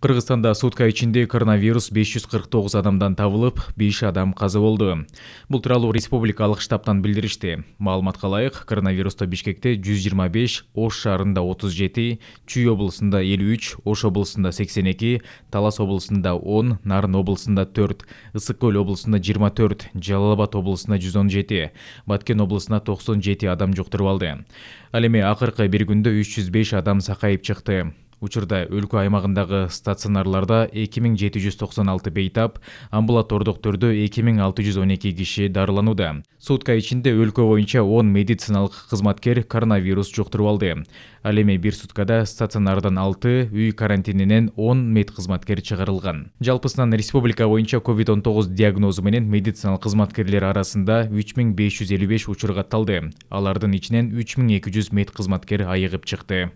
Қырғызстанда сутка ичинде коронавирус 549 адамдан табылып, 5 адам қаза болды. Бұл туралы республикалық штабтан білдірішті. Маалыматқа қалайық, коронавируста Бишкекте 125, Ош шарында 37, Чүй облысында 53, Ош облысында 82, Талас облысында 10, Нарын облысында 4, көл облысында 24, Жалал-Абад облысында 117, Баткен облысына 97 адам жоқтырвалды. алды. Ал эми акыркы 305 адам сақайып чыкты учурда өлкө аймагындагы стационарларда эки миң жети жүз токсон алты бейтап амбулатордук түрдө эки миң алты жүз он эки киши дарыланууда сутка ичинде өлкө боюнча он медициналык кызматкер коронавирус жуктуруп алды ал эми бир суткада стационардан алты үй карантининен он медкызматкер чыгарылган жалпысынан республика боюнча ковид он тогуз диагнозу менен медициналык кызматкерлер арасында үч миң беш жүз элүү беш учур катталды алардын ичинен үч миң эки жүз медкызматкер айыгып чыкты